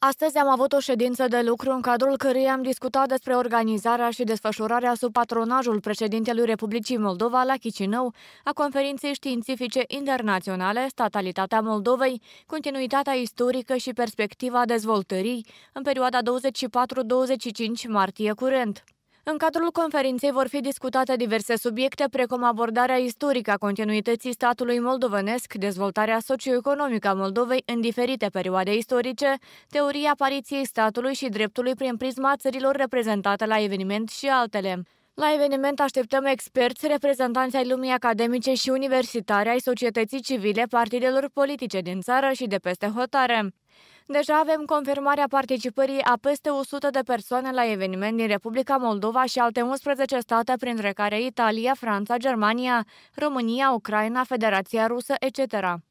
Astăzi am avut o ședință de lucru în cadrul căreia am discutat despre organizarea și desfășurarea sub patronajul președintelui Republicii Moldova la Chișinău a conferinței științifice internaționale Statalitatea Moldovei, continuitatea istorică și perspectiva dezvoltării în perioada 24-25 martie curent. În cadrul conferinței vor fi discutate diverse subiecte, precum abordarea istorică a continuității statului moldovenesc, dezvoltarea socioeconomică a Moldovei în diferite perioade istorice, teoria apariției statului și dreptului prin prisma țărilor reprezentate la eveniment și altele. La eveniment așteptăm experți, reprezentanți ai lumii academice și universitare, ai societății civile, partidelor politice din țară și de peste hotare. Deja avem confirmarea participării a peste 100 de persoane la eveniment din Republica Moldova și alte 11 state, printre care Italia, Franța, Germania, România, Ucraina, Federația Rusă, etc.